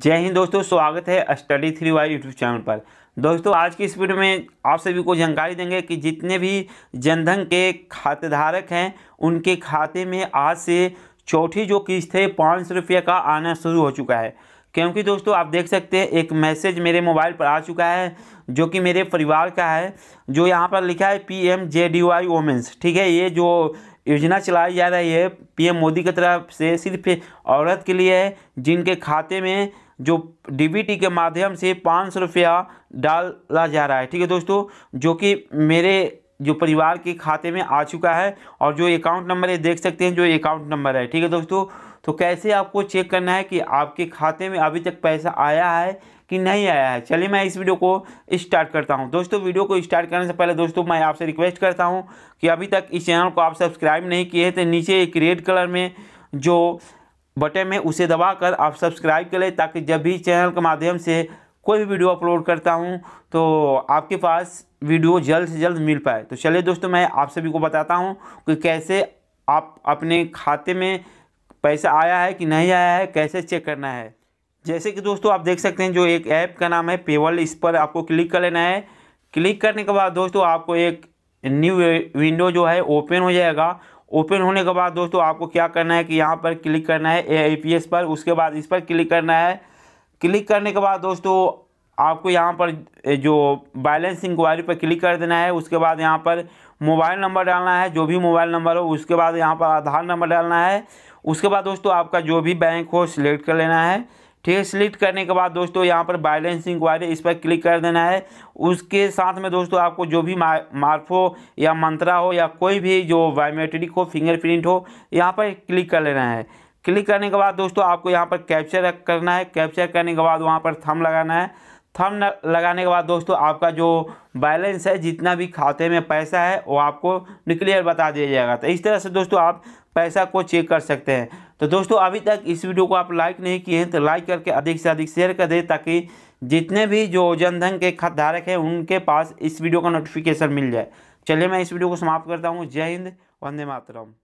जय हिंद दोस्तों स्वागत है study three Y YouTube channel पर दोस्तों आज की इस वीडियो में आप सभी को जानकारी देंगे कि जितने भी जनधन के खातेधारक हैं उनके खाते में आज से चौथी जो किस्त है पाँच सौ रुपये का आना शुरू हो चुका है क्योंकि दोस्तों आप देख सकते हैं एक मैसेज मेरे मोबाइल पर आ चुका है जो कि मेरे परिवार का है जो यहाँ पर लिखा है P M J D Y women's ठीक है ये जो योजना चलाई जा रही है पीएम मोदी की तरफ से सिर्फ औरत के लिए है जिनके खाते में जो डीबीटी के माध्यम से पाँच सौ रुपया डाला जा रहा है ठीक है दोस्तों जो कि मेरे जो परिवार के खाते में आ चुका है और जो अकाउंट नंबर है देख सकते हैं जो अकाउंट नंबर है ठीक है दोस्तों तो कैसे आपको चेक करना है कि आपके खाते में अभी तक पैसा आया है कि नहीं आया है चलिए मैं इस वीडियो को स्टार्ट करता हूं दोस्तों वीडियो को स्टार्ट करने से पहले दोस्तों मैं आपसे रिक्वेस्ट करता हूं कि अभी तक इस चैनल को आप सब्सक्राइब नहीं किए हैं तो नीचे एक रेड कलर में जो बटन में उसे दबाकर आप सब्सक्राइब करें ताकि जब भी चैनल के माध्यम से कोई भी वीडियो अपलोड करता हूँ तो आपके पास वीडियो जल्द से जल्द मिल पाए तो चलिए दोस्तों मैं आप सभी को बताता हूँ कि कैसे आप अपने खाते में पैसा आया है कि नहीं आया है कैसे चेक करना है जैसे कि दोस्तों आप देख सकते हैं जो एक ऐप का नाम है पेवल इस पर आपको क्लिक कर लेना है क्लिक करने के बाद दोस्तों आपको एक न्यू विंडो जो है ओपन हो जाएगा ओपन होने के बाद दोस्तों आपको क्या करना है कि यहाँ पर क्लिक करना है ए आई पी एस पर उसके बाद इस पर क्लिक करना है क्लिक करने के बाद दोस्तों आपको यहाँ पर जो बैलेंस इंक्वायरी पर क्लिक कर देना है उसके बाद यहाँ पर मोबाइल नंबर डालना है जो भी मोबाइल नंबर हो उसके बाद यहाँ पर आधार नंबर डालना है उसके बाद दोस्तों आपका जो भी बैंक हो सिलेक्ट कर लेना है ठीक है सिलेक्ट करने के बाद दोस्तों यहाँ पर बैलेंस इंक्वायरी इस पर क्लिक कर देना है उसके साथ में दोस्तों आपको जो भी मार्फो या मंत्रा हो या कोई भी जो बायोमेट्रिक हो फिंगरप्रिंट हो यहाँ पर क्लिक कर लेना है क्लिक करने के बाद दोस्तों आपको यहाँ पर कैप्चर करना है कैप्चर करने के बाद वहाँ पर थम लगाना है थम लगाने के बाद दोस्तों आपका जो बैलेंस है जितना भी खाते में पैसा है वो आपको निक्लियर बता दिया जाएगा तो इस तरह से दोस्तों आप पैसा को चेक कर सकते हैं तो दोस्तों अभी तक इस वीडियो को आप लाइक नहीं किए हैं तो लाइक करके अधिक से अधिक शेयर कर दें ताकि जितने भी जो जनधन के खत धारक हैं उनके पास इस वीडियो का नोटिफिकेशन मिल जाए चलिए मैं इस वीडियो को समाप्त करता हूँ जय हिंद वंदे मातरम